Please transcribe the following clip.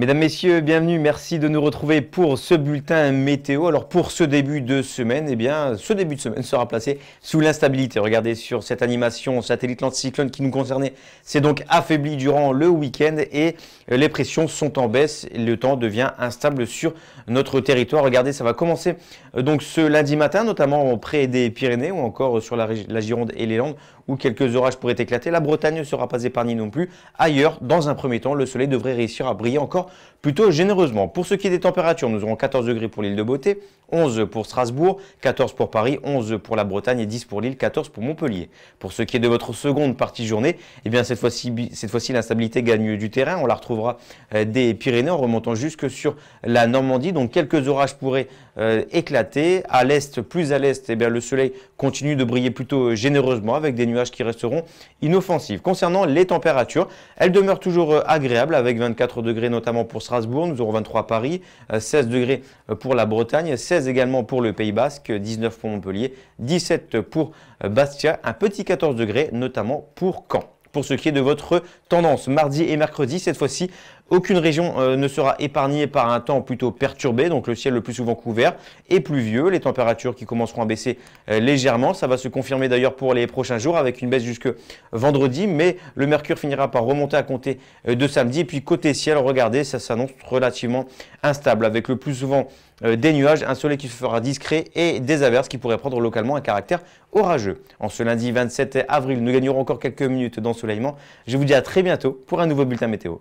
Mesdames, Messieurs, bienvenue. Merci de nous retrouver pour ce bulletin météo. Alors pour ce début de semaine, eh bien, ce début de semaine sera placé sous l'instabilité. Regardez sur cette animation satellite l'anticyclone qui nous concernait, c'est donc affaibli durant le week-end et les pressions sont en baisse. Le temps devient instable sur notre territoire. Regardez, ça va commencer euh, donc ce lundi matin, notamment près des Pyrénées ou encore sur la Gironde et les Landes où quelques orages pourraient éclater, la Bretagne ne sera pas épargnée non plus. Ailleurs, dans un premier temps, le soleil devrait réussir à briller encore plutôt généreusement. Pour ce qui est des températures, nous aurons 14 degrés pour l'île de Beauté, 11 pour Strasbourg, 14 pour Paris, 11 pour la Bretagne et 10 pour l'île, 14 pour Montpellier. Pour ce qui est de votre seconde partie journée, eh bien cette fois-ci, fois l'instabilité gagne du terrain. On la retrouvera euh, des Pyrénées en remontant jusque sur la Normandie. Donc quelques orages pourraient euh, éclater. À l'est, plus à l'est, eh le soleil continue de briller plutôt euh, généreusement avec des nuages qui resteront inoffensives. Concernant les températures, elles demeurent toujours euh, agréables avec 24 degrés notamment pour Strasbourg, nous aurons 23 à Paris, 16 euh, degrés euh, pour la Bretagne, 16 également pour le Pays Basque, 19 pour Montpellier, 17 pour Bastia, un petit 14 degrés notamment pour Caen pour ce qui est de votre tendance. Mardi et mercredi, cette fois-ci, aucune région euh, ne sera épargnée par un temps plutôt perturbé, donc le ciel le plus souvent couvert et pluvieux. Les températures qui commenceront à baisser euh, légèrement. Ça va se confirmer d'ailleurs pour les prochains jours avec une baisse jusque vendredi, mais le mercure finira par remonter à compter euh, de samedi. Et puis côté ciel, regardez, ça s'annonce relativement instable avec le plus souvent des nuages, un soleil qui se fera discret et des averses qui pourraient prendre localement un caractère orageux. En ce lundi 27 avril, nous gagnerons encore quelques minutes d'ensoleillement. Je vous dis à très bientôt pour un nouveau bulletin météo.